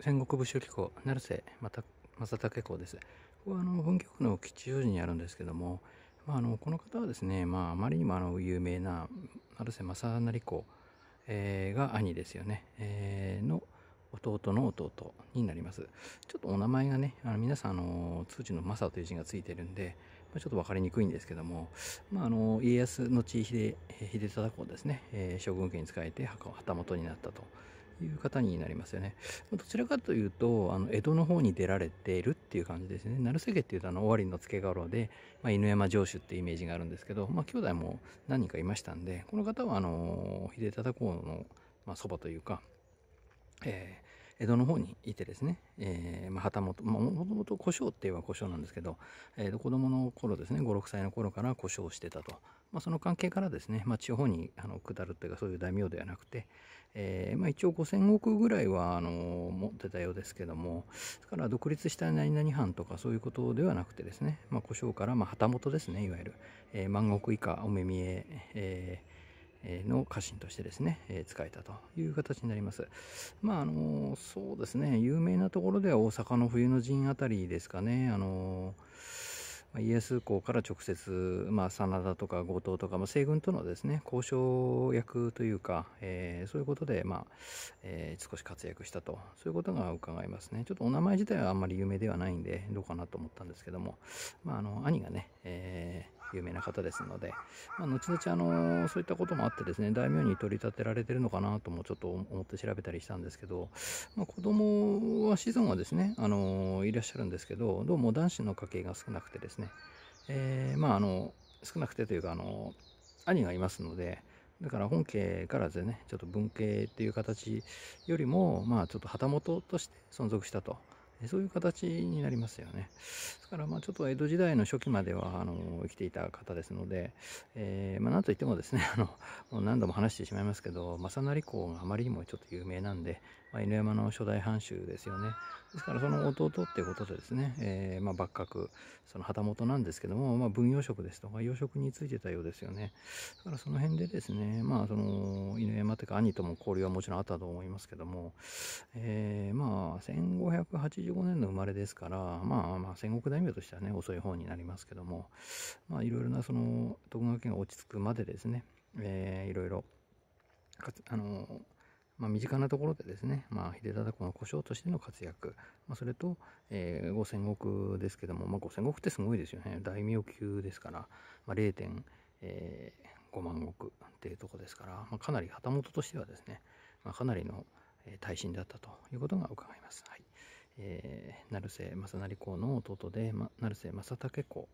戦国武将機構成瀬正武ですここはあの文京区の吉祥寺にあるんですけども、まあ、あのこの方はですね、まあ、あまりにもあの有名な成瀬正成公、えー、が兄ですよね、えー、の弟の弟になりますちょっとお名前がねあの皆さんあの通知の正という字がついてるんで、まあ、ちょっと分かりにくいんですけども、まあ、あの家康の地秀秀忠公ですね、えー、将軍家に仕えて旗本になったという方になりますよね。どちらかというと、あの、江戸の方に出られているっていう感じですね。成瀬家っていうと、あの、尾張の付け家老で、まあ、犬山城主っていうイメージがあるんですけど、まあ、兄弟も何人かいましたんで、この方は、あの、秀忠公の、まあ、そばというか、えー、江戸の方にいてですね、えー、まあ、旗本、まあ、もともと古生って言えば古生なんですけど、えー、子供の頃ですね、5、6歳の頃から古生をしてたとまあ、その関係からですね、まあ、地方にあの下るというかそういう大名ではなくて、えー、まあ、一応5000億ぐらいはあの持ってたようですけどもですから独立した何々藩とかそういうことではなくてですね、まあ、から、まあ、旗本ですねいわゆる、えー、万石以下お目見ええーの家臣としてですね、えー、使えたという形になります。まあ、あの、そうですね、有名なところでは大阪の冬の陣あたりですかね、あのー、イエス校から直接、まあ、真田とか後藤とか、まあ、西軍とのですね交渉役というか、えー、そういうことで、まあえー、少し活躍したとそういうことが伺えますねちょっとお名前自体はあんまり有名ではないんでどうかなと思ったんですけども、まあ、あの兄がね、えー有名な方ですので、まあ、後々あのそういったこともあってですね大名に取り立てられてるのかなともちょっと思って調べたりしたんですけど、まあ、子供は子孫はですねあのいらっしゃるんですけどどうも男子の家系が少なくてですね、えー、まああの少なくてというかあの兄がいますので。だから本家からでね、ちょっと文系っていう形よりも、まあちょっと旗本として存続したと。そういう形になりますよね。ですから、まあ、ちょっと江戸時代の初期までは、あの、生きていた方ですので、えー、まあ、なんといってもですね、あの、もう何度も話してしまいますけど、正成公があまりにもちょっと有名なんで、まあ、犬山の初代藩主ですよね。ですから、その弟っていうことでですね、えー、まあ、幕閣、その旗本なんですけども、まあ、分養職ですとか、養殖についてたようですよね。だから、その辺でですね、まあ、その、犬女というか兄とも交流はもちろんあったと思いますけども、えー、まあ1585年の生まれですから、まあ、まあ戦国大名としてはね遅い方になりますけどもまあいろいろなその徳川家が落ち着くまでですね、えー、いろいろあのまあ、身近なところでですね、まあ、秀忠公の故障としての活躍、まあ、それと、えー、五千石ですけども、まあ、五千石ってすごいですよね大名級ですから、まあ、0.5、え5万石っていうとこですから、まあ、かなり旗本としてはですね、まあ、かなりの大臣だったということが伺います。はい。えー、成瀬正成公の弟で、ま、成瀬正武公、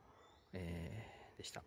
えー、でした。